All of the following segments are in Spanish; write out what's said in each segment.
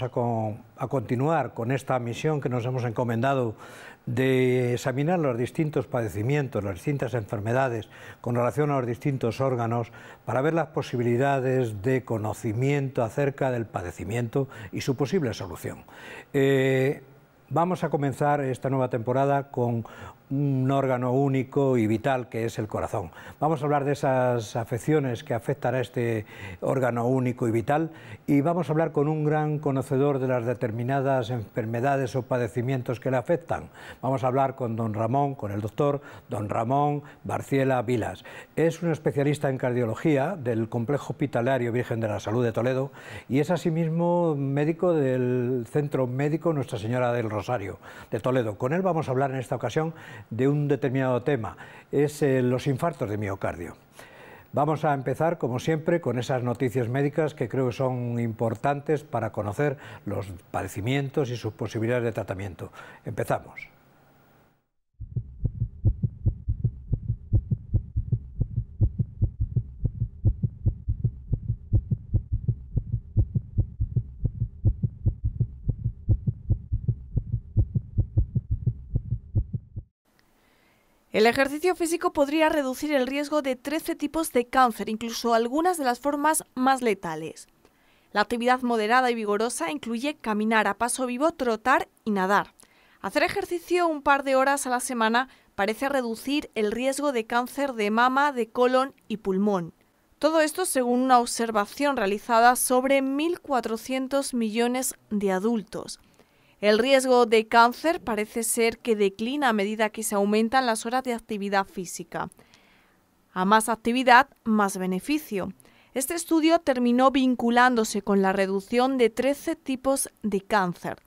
a, continuar con esta misión que nos hemos encomendado de examinar los distintos padecimientos, las distintas enfermedades con relación a los distintos órganos para ver las posibilidades de conocimiento acerca del padecimiento y su posible solución. Eh, vamos a comenzar esta nueva temporada con un órgano único y vital que es el corazón. Vamos a hablar de esas afecciones que afectan a este órgano único y vital y vamos a hablar con un gran conocedor de las determinadas enfermedades o padecimientos que le afectan. Vamos a hablar con don Ramón, con el doctor don Ramón Barciela Vilas. Es un especialista en cardiología del Complejo Hospitalario Virgen de la Salud de Toledo y es asimismo médico del Centro Médico Nuestra Señora del Rosario de Toledo. Con él vamos a hablar en esta ocasión de un determinado tema, es eh, los infartos de miocardio. Vamos a empezar, como siempre, con esas noticias médicas que creo que son importantes para conocer los padecimientos y sus posibilidades de tratamiento. Empezamos. El ejercicio físico podría reducir el riesgo de 13 tipos de cáncer, incluso algunas de las formas más letales. La actividad moderada y vigorosa incluye caminar a paso vivo, trotar y nadar. Hacer ejercicio un par de horas a la semana parece reducir el riesgo de cáncer de mama, de colon y pulmón. Todo esto según una observación realizada sobre 1.400 millones de adultos. El riesgo de cáncer parece ser que declina a medida que se aumentan las horas de actividad física. A más actividad, más beneficio. Este estudio terminó vinculándose con la reducción de 13 tipos de cáncer.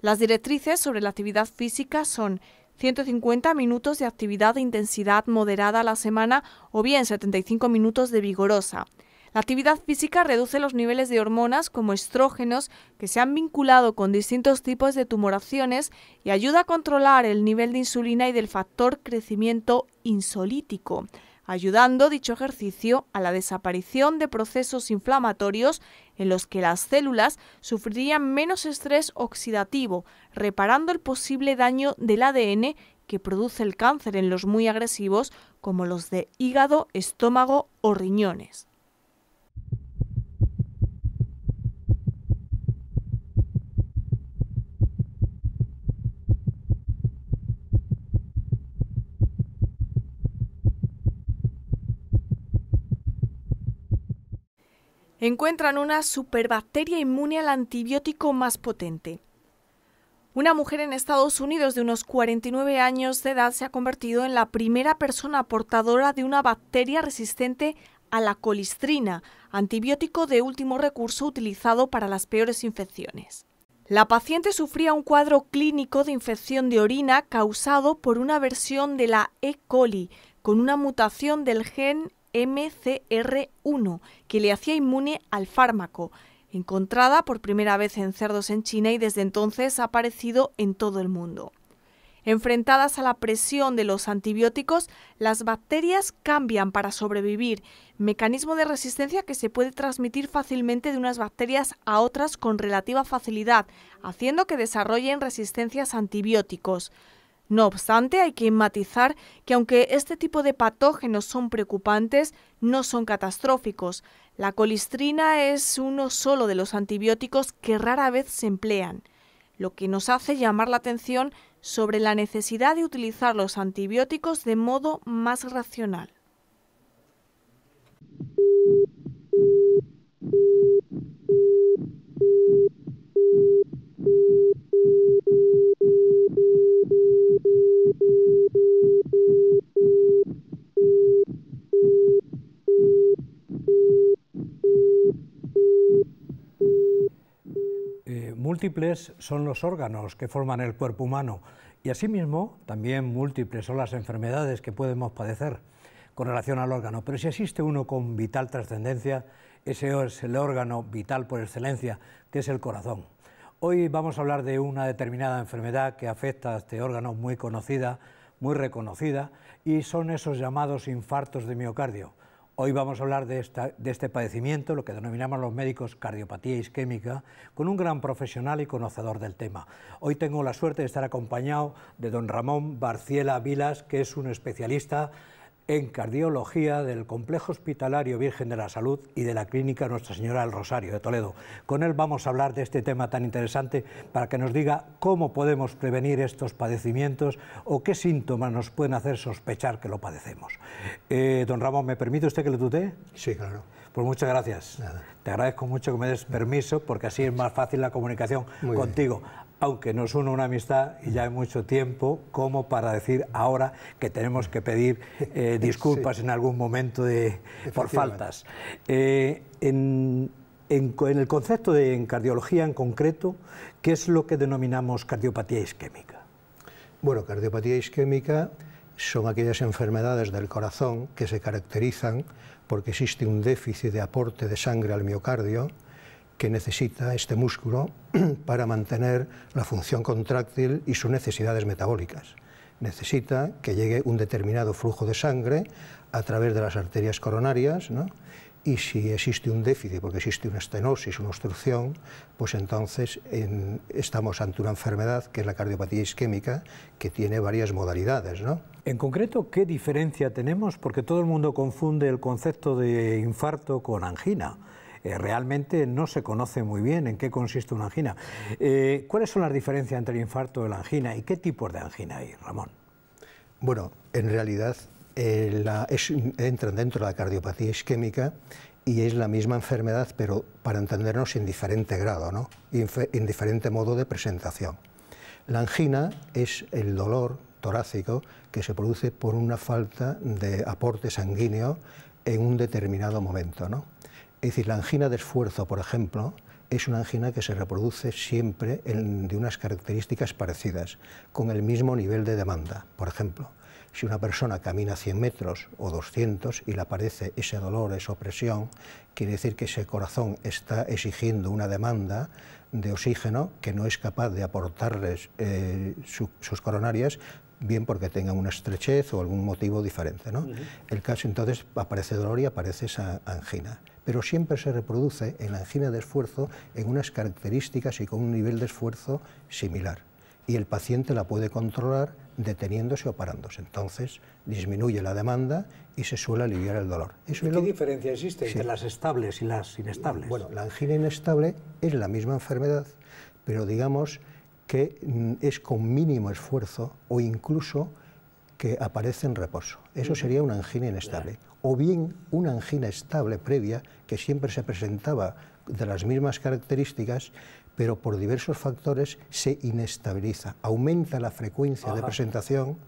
Las directrices sobre la actividad física son 150 minutos de actividad de intensidad moderada a la semana o bien 75 minutos de vigorosa. La actividad física reduce los niveles de hormonas como estrógenos que se han vinculado con distintos tipos de tumoraciones y ayuda a controlar el nivel de insulina y del factor crecimiento insolítico, ayudando dicho ejercicio a la desaparición de procesos inflamatorios en los que las células sufrirían menos estrés oxidativo, reparando el posible daño del ADN que produce el cáncer en los muy agresivos como los de hígado, estómago o riñones. encuentran una superbacteria inmune al antibiótico más potente. Una mujer en Estados Unidos de unos 49 años de edad se ha convertido en la primera persona portadora de una bacteria resistente a la colistrina, antibiótico de último recurso utilizado para las peores infecciones. La paciente sufría un cuadro clínico de infección de orina causado por una versión de la E. coli, con una mutación del gen MCR1, que le hacía inmune al fármaco, encontrada por primera vez en cerdos en China y desde entonces ha aparecido en todo el mundo. Enfrentadas a la presión de los antibióticos, las bacterias cambian para sobrevivir, mecanismo de resistencia que se puede transmitir fácilmente de unas bacterias a otras con relativa facilidad, haciendo que desarrollen resistencias antibióticos. No obstante, hay que matizar que aunque este tipo de patógenos son preocupantes, no son catastróficos. La colistrina es uno solo de los antibióticos que rara vez se emplean, lo que nos hace llamar la atención sobre la necesidad de utilizar los antibióticos de modo más racional. múltiples son los órganos que forman el cuerpo humano y asimismo también múltiples son las enfermedades que podemos padecer con relación al órgano, pero si existe uno con vital trascendencia, ese es el órgano vital por excelencia, que es el corazón. Hoy vamos a hablar de una determinada enfermedad que afecta a este órgano muy conocida, muy reconocida, y son esos llamados infartos de miocardio. Hoy vamos a hablar de, este padecimiento, lo que denominamos los médicos cardiopatía isquémica, con un gran profesional y conocedor del tema. Hoy tengo la suerte de estar acompañado de don Ramón Barciela Vilas, que es un especialista en cardiología del Complejo Hospitalario Virgen de la Salud y de la Clínica Nuestra Señora del Rosario de Toledo. Con él vamos a hablar de este tema tan interesante para que nos diga cómo podemos prevenir estos padecimientos o qué síntomas nos pueden hacer sospechar que lo padecemos. Eh, don Ramón, ¿me permite usted que le tutee? Sí, claro. Pues muchas gracias. Te agradezco mucho que me des permiso porque así es más fácil la comunicación contigo aunque nos une una amistad y ya hay mucho tiempo, como para decir ahora que tenemos que pedir eh, disculpas en algún momento por faltas. Eh, en, el concepto de cardiología en concreto, ¿qué es lo que denominamos cardiopatía isquémica? Bueno, cardiopatía isquémica son aquellas enfermedades del corazón que se caracterizan porque existe un déficit de aporte de sangre al miocardio, que necesita este músculo para mantener la función contráctil y sus necesidades metabólicas. Necesita que llegue un determinado flujo de sangre a través de las arterias coronarias y si existe un déficit, porque existe una estenosis, una obstrucción, pues entonces estamos ante una enfermedad que es la cardiopatía isquémica, que tiene varias modalidades. En concreto, ¿qué diferencia tenemos? Porque todo el mundo confunde el concepto de infarto con angina. Eh, realmente no se conoce muy bien en qué consiste una angina. Eh, ¿Cuáles son las diferencias entre el infarto y la angina y qué tipos de angina hay, Ramón? Bueno, en realidad eh, entran dentro de la cardiopatía isquémica y es la misma enfermedad, pero para entendernos en diferente grado, ¿no? en diferente modo de presentación. La angina es el dolor torácico que se produce por una falta de aporte sanguíneo en un determinado momento. ¿no? Es decir, la angina de esfuerzo, por ejemplo, es una angina que se reproduce siempre de unas características parecidas, con el mismo nivel de demanda. Por ejemplo, si una persona camina 100 metros o 200 y le aparece ese dolor, esa opresión, quiere decir que ese corazón está exigiendo una demanda de oxígeno que no es capaz de aportarles eh, sus coronarias, bien porque tengan una estrechez o algún motivo diferente. ¿no? El caso entonces aparece dolor y aparece esa angina pero siempre se reproduce en la angina de esfuerzo en unas características y con un nivel de esfuerzo similar. Y el paciente la puede controlar deteniéndose o parándose. Entonces disminuye la demanda y se suele aliviar el dolor. ¿Y ¿Qué diferencia existe entre las estables y las inestables? Bueno, la angina inestable es la misma enfermedad, pero digamos que mm, es con mínimo esfuerzo o incluso que aparece en reposo. Eso sería una angina inestable. O bien una angina estable previa que siempre se presentaba de las mismas características, pero por diversos factores se inestabiliza. Aumenta la frecuencia de presentación,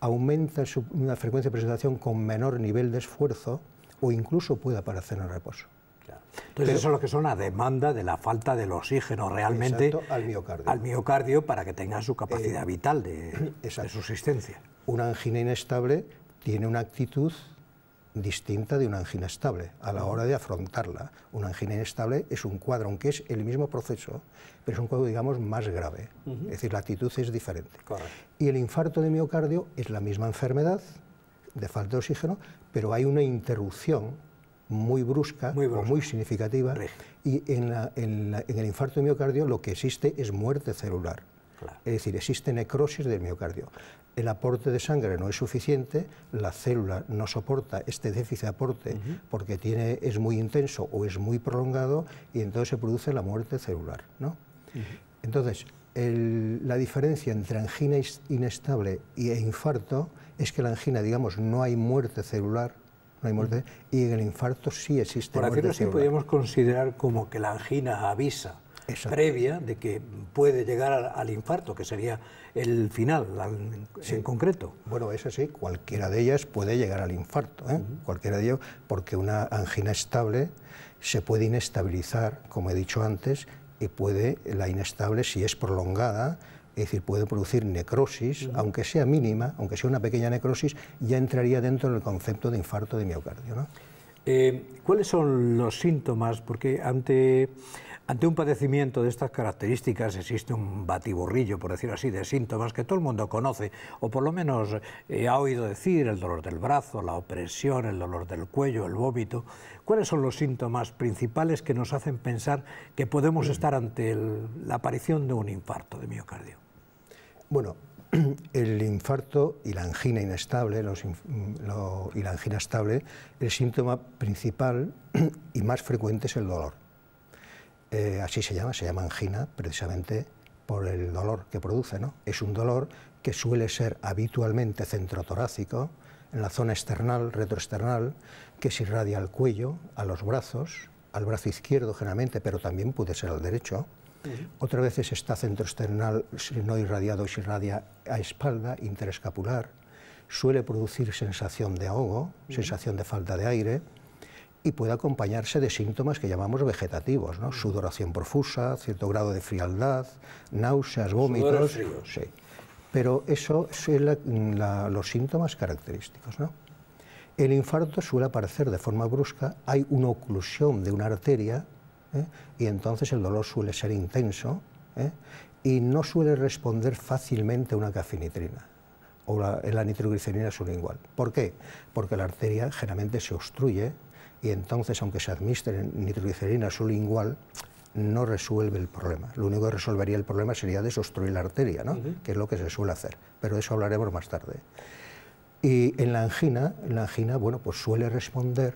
aumenta una frecuencia de presentación con menor nivel de esfuerzo o incluso puede aparecer en reposo. Entonces, eso es lo que son la demanda de la falta del oxígeno realmente al, miocardio. para que tenga su capacidad eh, vital de, de, subsistencia una angina inestable tiene una actitud distinta de una angina estable a la hora de afrontarla. Una angina inestable es un cuadro, aunque es el mismo proceso, pero es un cuadro, digamos, más grave. Es decir, la actitud es diferente. Y el infarto de miocardio es la misma enfermedad de falta de oxígeno, pero hay una interrupción muy brusca, muy o muy significativa. Y en, el infarto de miocardio lo que existe es muerte celular. Es decir, existe necrosis del miocardio el aporte de sangre no es suficiente, la célula no soporta este déficit de aporte porque tiene, es muy intenso o es muy prolongado y entonces se produce la muerte celular. Entonces, la diferencia entre angina inestable e infarto es que la angina, digamos, no hay muerte celular, no hay muerte, y en el infarto sí existe muerte celular. Por sí podríamos considerar como que la angina avisa previa de que puede llegar al, infarto, que sería el final en concreto. Bueno, eso sí, cualquiera de ellas puede llegar al infarto, ¿eh? cualquiera de ellas, porque una angina estable se puede inestabilizar, como he dicho antes, y puede, la inestable, si es prolongada, es decir, puede producir necrosis, aunque sea mínima, aunque sea una pequeña necrosis, ya entraría dentro del concepto de infarto de miocardio. Eh, ¿Cuáles son los síntomas? Porque ante ante un padecimiento de estas características existe un batiburrillo, por decir así, de síntomas que todo el mundo conoce o por lo menos eh, ha oído decir, el dolor del brazo, la opresión, el dolor del cuello, el vómito. ¿Cuáles son los síntomas principales que nos hacen pensar que podemos mm. estar ante la aparición de un infarto de miocardio? Bueno, el infarto y la angina inestable mm, y la angina estable, el síntoma principal y más frecuente es el dolor eh, así se llama, se llama angina precisamente por el dolor que produce. Es un dolor que suele ser habitualmente centrotorácico, en la zona external, retroesternal, que se irradia al cuello, a los brazos, al brazo izquierdo generalmente, pero también puede ser al derecho. Otra vez está centroesternal, si no irradiado, se irradia a espalda, interescapular. Suele producir sensación de ahogo, sensación de falta de aire y puede acompañarse de síntomas que llamamos vegetativos, ¿no? Mm. sudoración profusa, cierto grado de frialdad, náuseas, vómitos. Sí. Pero eso son los síntomas característicos. ¿no? El infarto suele aparecer de forma brusca, hay una oclusión de una arteria ¿eh? y entonces el dolor suele ser intenso ¿eh? y no suele responder fácilmente a una cafinitrina o la, la nitroglicerina es igual. ¿Por qué? Porque la arteria generalmente se obstruye y entonces, aunque se administre nitroglicerina sulingual, no resuelve el problema. Lo único que resolvería el problema sería desostruir la arteria, ¿no? que es lo que se suele hacer, pero de eso hablaremos más tarde. Y en la angina, la angina bueno, pues suele responder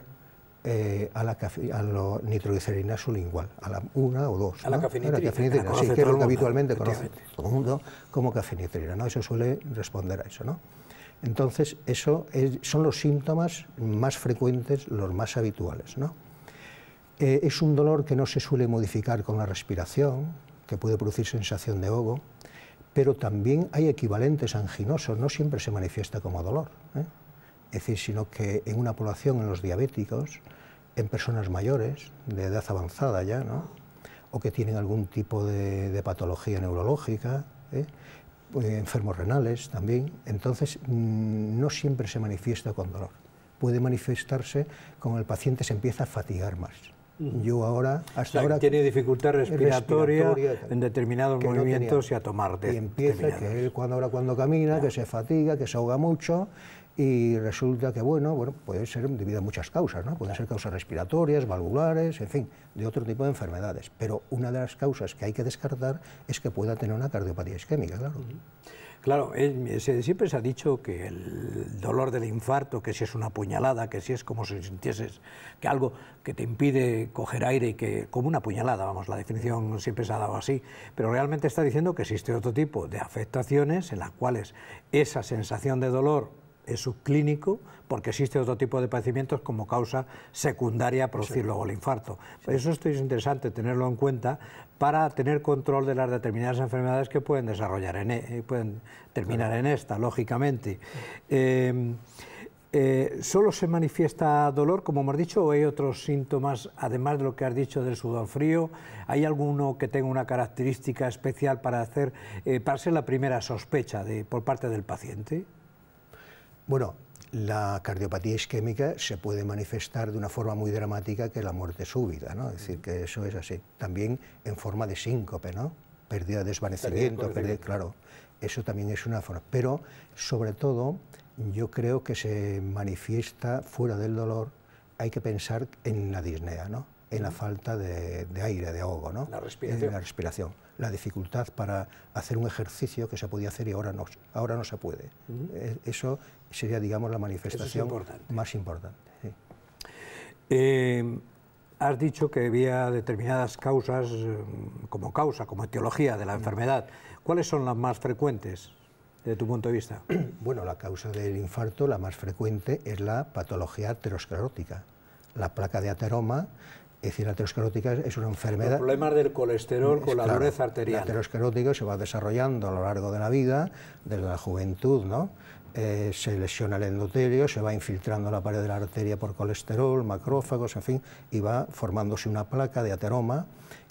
eh, a, la a lo nitroglicerina sublingual, a la una o dos. A la cafenitrina. A la sí, que lo habitualmente conoce todo el mundo como cafenitrina, ¿no? Eso suele responder a eso, ¿no? Entonces, eso son los síntomas más frecuentes, los más habituales. Eh, es un dolor que no se suele modificar con la respiración, que puede producir sensación de hogo, pero también hay equivalentes anginosos, no siempre se manifiesta como dolor. ¿eh? Es decir, sino que en una población, en los diabéticos, en personas mayores, de edad avanzada ya, ¿no? o que tienen algún tipo de, patología neurológica, ¿eh? Pues, enfermos renales también, entonces mm, no siempre se manifiesta con dolor. Puede manifestarse con el paciente se empieza a fatigar más. Yo ahora, hasta ahora... Tiene dificultad respiratoria, en determinados movimientos y a tomar de, Y empieza que él cuando, ahora cuando camina, que se fatiga, que se ahoga mucho y resulta que, bueno, bueno, puede ser debido a muchas causas, ¿no? Pueden ser causas respiratorias, valvulares, en fin, de otro tipo de enfermedades. Pero una de las causas que hay que descartar es que pueda tener una cardiopatía isquémica, claro. Claro, siempre se ha dicho que el dolor del infarto, que si es una puñalada, que si es como si sintieses que algo que te impide coger aire y que como una puñalada, vamos, la definición siempre se ha dado así, pero realmente está diciendo que existe otro tipo de afectaciones en las cuales esa sensación de dolor es subclínico porque existe otro tipo de padecimientos como causa secundaria a producir luego el infarto. Por Eso esto es interesante tenerlo en cuenta para tener control de las determinadas enfermedades que pueden desarrollar en, e, eh, pueden terminar en esta, lógicamente. Eh, eh, ¿Solo se manifiesta dolor, como hemos dicho, o hay otros síntomas, además de lo que has dicho del sudor frío? ¿Hay alguno que tenga una característica especial para, hacer, ser la primera sospecha de, por parte del paciente? Bueno, la cardiopatía isquémica se puede manifestar de una forma muy dramática que la muerte súbita, ¿no? Es decir, que eso es así. También en forma de síncope, ¿no? Pérdida de desvanecimiento, pérdida, claro. Eso también es una forma. Pero, sobre todo, yo creo que se manifiesta fuera del dolor, hay que pensar en la disnea, ¿no? en la falta de, aire, de ahogo, ¿no? La respiración. la dificultad para hacer un ejercicio que se podía hacer y ahora no, ahora no se puede. Eso sería, digamos, la manifestación más importante. Eh, has dicho que había determinadas causas mm, como causa, como etiología de la mm. enfermedad. ¿Cuáles son las más frecuentes? de tu punto de vista? Bueno, la causa del infarto, la más frecuente, es la patología aterosclerótica, la placa de ateroma es decir, la aterosclerótica es una enfermedad. Los problemas del colesterol con la dureza arterial. La aterosclerótica se va desarrollando a lo largo de la vida, desde la juventud, ¿no? Eh, se lesiona el endotelio, se va infiltrando la pared de la arteria por colesterol, macrófagos, en fin, y va formándose una placa de ateroma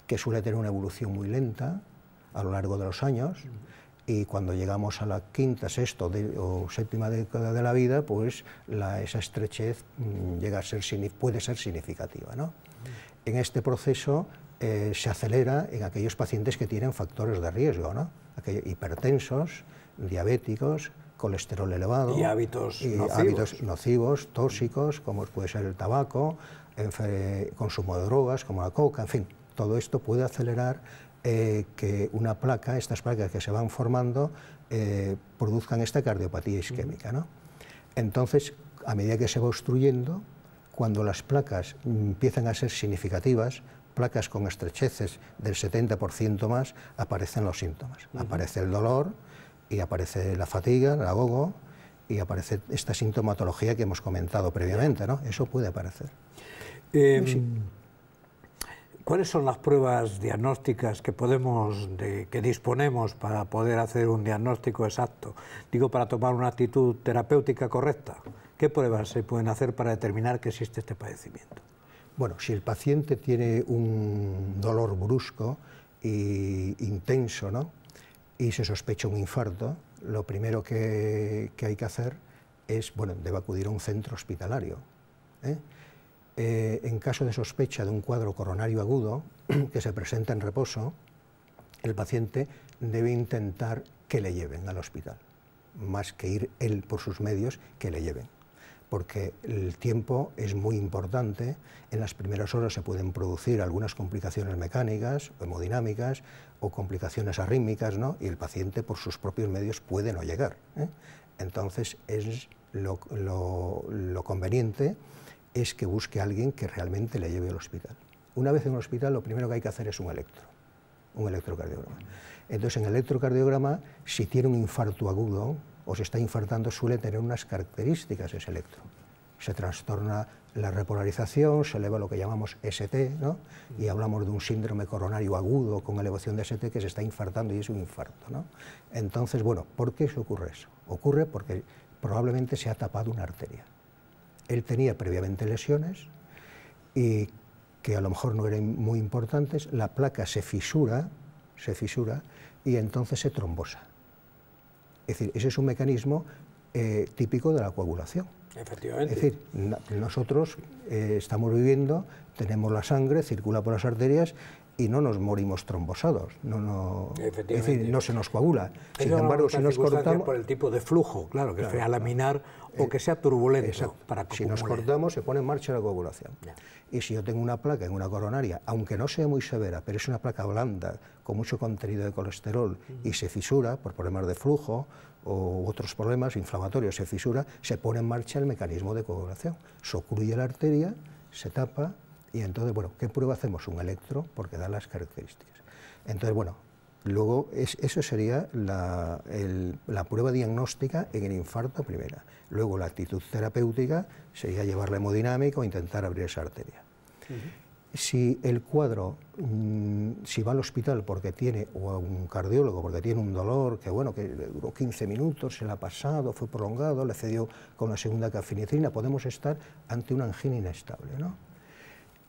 que suele tener una evolución muy lenta a lo largo de los años. Y cuando llegamos a la quinta, sexta o séptima década de la vida, pues esa estrechez mm, llega a ser, puede ser significativa. ¿no? En este proceso eh, se acelera en aquellos pacientes que tienen factores de riesgo, ¿no? hipertensos, diabéticos, colesterol elevado. Y hábitos nocivos. nocivos, tóxicos, como puede ser el tabaco, consumo de drogas, como la coca, en fin. Todo esto puede acelerar eh, que una placa, estas placas que se van formando, eh, produzcan esta cardiopatía isquémica. ¿no? Entonces, a medida que se va obstruyendo, cuando las placas empiezan a ser significativas, placas con estrecheces del 70% más, aparecen los síntomas. Aparece el dolor y aparece la fatiga, el ahogo, y aparece esta sintomatología que hemos comentado previamente, Eso puede aparecer. Em, ¿Cuáles son las pruebas diagnósticas que podemos, que disponemos para poder hacer un diagnóstico exacto? Digo, para tomar una actitud terapéutica correcta. ¿Qué pruebas se pueden hacer para determinar que existe este padecimiento? Bueno, si el paciente tiene un dolor brusco e intenso, ¿no? y se sospecha un infarto, lo primero que, hay que hacer es, bueno, debe acudir a un centro hospitalario. ¿eh? Eh, en caso de sospecha de un cuadro coronario agudo que se presenta en reposo, el paciente debe intentar que le lleven al hospital, más que ir él por sus medios, que le lleven porque el tiempo es muy importante. En las primeras horas se pueden producir algunas complicaciones mecánicas, hemodinámicas o complicaciones arrítmicas, ¿no? y el paciente por sus propios medios puede no llegar. ¿eh? Entonces es lo, conveniente es que busque a alguien que realmente le lleve al hospital. Una vez en el hospital lo primero que hay que hacer es un electro, un electrocardiograma. Entonces en el electrocardiograma, si tiene un infarto agudo, o se está infartando suele tener unas características ese electro. Se trastorna la repolarización, se eleva lo que llamamos ST, ¿no? y hablamos de un síndrome coronario agudo con elevación de ST que se está infartando y es un infarto. Entonces, bueno, ¿por qué se ocurre eso? Ocurre porque probablemente se ha tapado una arteria. Él tenía previamente lesiones y que a lo mejor no eran muy importantes, la placa se fisura, se fisura y entonces se trombosa. Es decir, ese es un mecanismo eh, típico de la coagulación. Efectivamente. Es decir, nosotros eh, estamos viviendo, tenemos la sangre, circula por las arterias y no nos morimos trombosados, no, no, es decir, no se nos coagula. Sin embargo, si nos cortamos... Por el tipo de flujo, claro, que sea laminar o eh, que sea turbulento. Para si nos cortamos, se pone en marcha la coagulación. Y si yo tengo una placa en una coronaria, aunque no sea muy severa, pero es una placa blanda, con mucho contenido de colesterol, y se fisura por problemas de flujo o otros problemas inflamatorios, se fisura, se pone en marcha el mecanismo de coagulación. Se la arteria, se tapa y entonces, bueno, ¿qué prueba hacemos? Un electro, porque da las características. Entonces, bueno, luego eso sería la, prueba diagnóstica en el infarto primera. Luego la actitud terapéutica sería llevarle hemodinámica o intentar abrir esa arteria. Si el cuadro, mm, si va al hospital porque tiene, o a un cardiólogo porque tiene un dolor que bueno, que duró 15 minutos, se le ha pasado, fue prolongado, le cedió con la segunda cafinitrina, podemos estar ante una angina inestable, ¿no?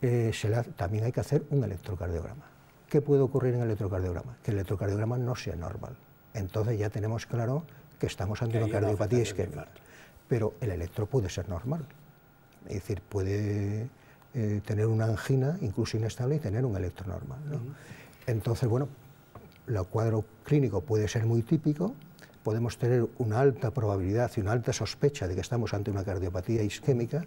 Eh, también hay que hacer un electrocardiograma. ¿Qué puede ocurrir en el electrocardiograma? Que el electrocardiograma no sea normal. Entonces ya tenemos claro que estamos ante una cardiopatía isquémica. Pero el electro puede ser normal. Es decir, puede eh, tener una angina incluso inestable y tener un electro normal. Entonces, bueno, el cuadro clínico puede ser muy típico, podemos tener una alta probabilidad y una alta sospecha de que estamos ante una cardiopatía isquémica,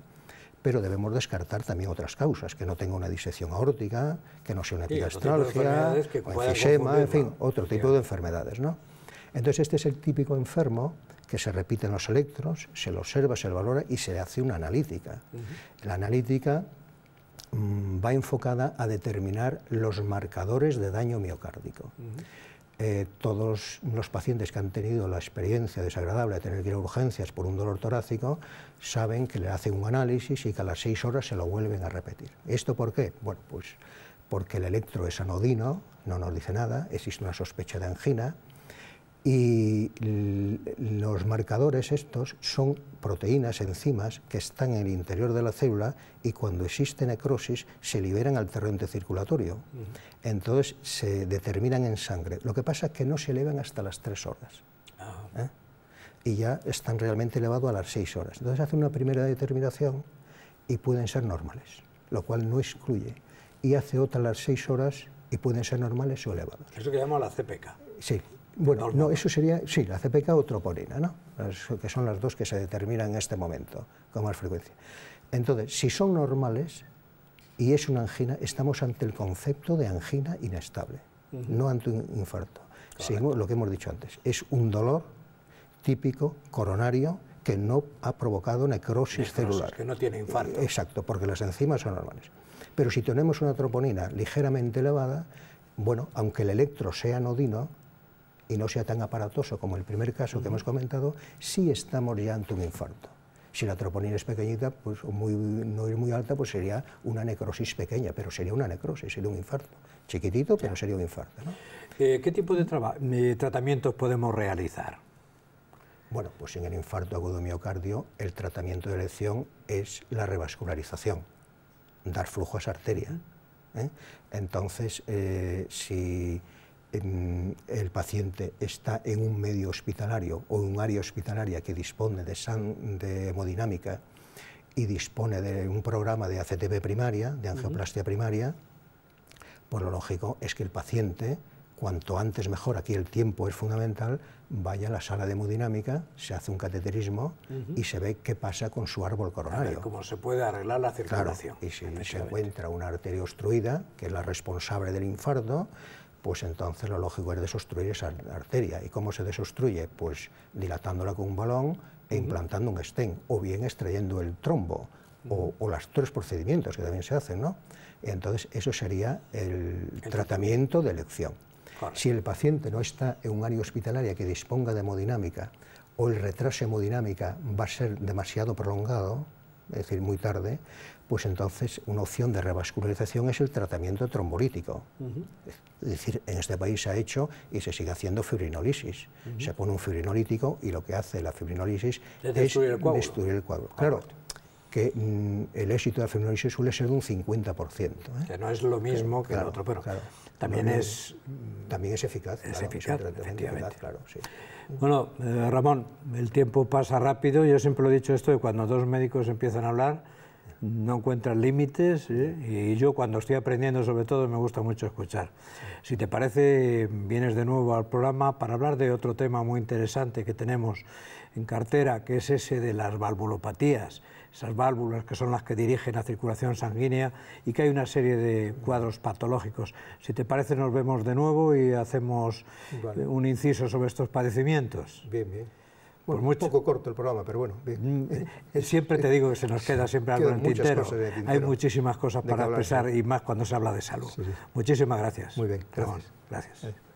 pero debemos descartar también otras causas, que no tenga una disección aórtica, que no sea una epigastralgia, o enfisema, en fin, otro tipo de enfermedades. ¿no? Entonces este es el típico enfermo que se repiten los electros, se lo observa, se lo valora y se le hace una analítica. La analítica mm, va enfocada a determinar los marcadores de daño miocárdico. Eh, todos los pacientes que han tenido la experiencia desagradable de tener que ir a urgencias por un dolor torácico saben que le hacen un análisis y que a las seis horas se lo vuelven a repetir. ¿Esto por qué? Bueno, pues porque el electro es anodino, no nos dice nada, existe una sospecha de angina, y los marcadores estos son proteínas, enzimas, que están en el interior de la célula y cuando existe necrosis se liberan al torrente circulatorio. Entonces se determinan en sangre. Lo que pasa es que no se elevan hasta las tres horas. Ah. ¿eh? Y ya están realmente elevados a las 6 horas. Entonces hace una primera determinación y pueden ser normales, lo cual no excluye. Y hace otra a las 6 horas y pueden ser normales o elevados. Eso que llamamos la CPK. Sí, bueno, no, eso sería, sí, la CPK o troponina, ¿no? que son las dos que se determinan en este momento con más frecuencia. Entonces, si son normales y es una angina, estamos ante el concepto de angina inestable, no ante un infarto. lo que hemos dicho antes, es un dolor típico coronario que no ha provocado necrosis, necrosis celular. Que no tiene infarto. Eh, exacto, porque las enzimas son normales. Pero si tenemos una troponina ligeramente elevada, bueno, aunque el electro sea anodino, y no sea tan aparatoso como el primer caso que hemos comentado, ...si estamos ya ante un infarto. Si la troponina es pequeñita, pues no es muy alta, pues sería una necrosis pequeña, pero sería una necrosis, sería un infarto. Chiquitito, pero sería un infarto. ¿no? Eh, ¿Qué tipo de eh, tratamientos podemos realizar? Bueno, pues en el infarto agudo miocardio, el tratamiento de elección es la revascularización, dar flujo a esa arteria. ¿eh? Entonces, si el paciente está en un medio hospitalario o un área hospitalaria que dispone de, san, de hemodinámica y dispone de un programa de ACTP primaria, de angioplastia primaria, por lo lógico es que el paciente, cuanto antes mejor, aquí el tiempo es fundamental, vaya a la sala de hemodinámica, se hace un cateterismo y se ve qué pasa con su árbol coronario. cómo se puede arreglar la circulación. y si se encuentra una arteria obstruida, que es la responsable del infarto, pues entonces lo lógico es desostruir esa arteria. ¿Y cómo se desostruye? Pues dilatándola con un balón e implantando un stent, o bien extrayendo el trombo, o, las los tres procedimientos que también se hacen, ¿no? Entonces, eso sería el tratamiento de elección. Si el paciente no está en un área hospitalaria que disponga de hemodinámica, o el retraso hemodinámica va a ser demasiado prolongado, es decir, muy tarde, pues entonces una opción de revascularización es el tratamiento trombolítico. Es decir, en este país se ha hecho y se sigue haciendo fibrinolisis. Se pone un fibrinolítico y lo que hace la fibrinolisis es, destruir el cuadro Claro, que mm, el éxito de la fibrinolisis suele ser de un 50%. ¿eh? Que no es lo mismo que, el otro, pero... Claro. También es, también es eficaz. Es eficaz, efectivamente. claro, sí. Bueno, eh, Ramón, el tiempo pasa rápido. Yo siempre lo he dicho esto, que cuando dos médicos empiezan a hablar, no encuentran límites ¿eh? y yo cuando estoy aprendiendo sobre todo me gusta mucho escuchar. Si te parece, vienes de nuevo al programa para hablar de otro tema muy interesante que tenemos en cartera, que es ese de las valvulopatías esas válvulas que son las que dirigen la circulación sanguínea y que hay una serie de cuadros patológicos. Si te parece, nos vemos de nuevo y hacemos eh, un inciso sobre estos padecimientos. Bien, bien. Pues bueno, un poco corto el programa, pero bueno. Bien. Mm, eh, eh, siempre te digo que se nos queda siempre algo en tintero. Hay muchísimas cosas para expresar y más cuando se habla de salud. Muchísimas gracias. Muy bien, gracias.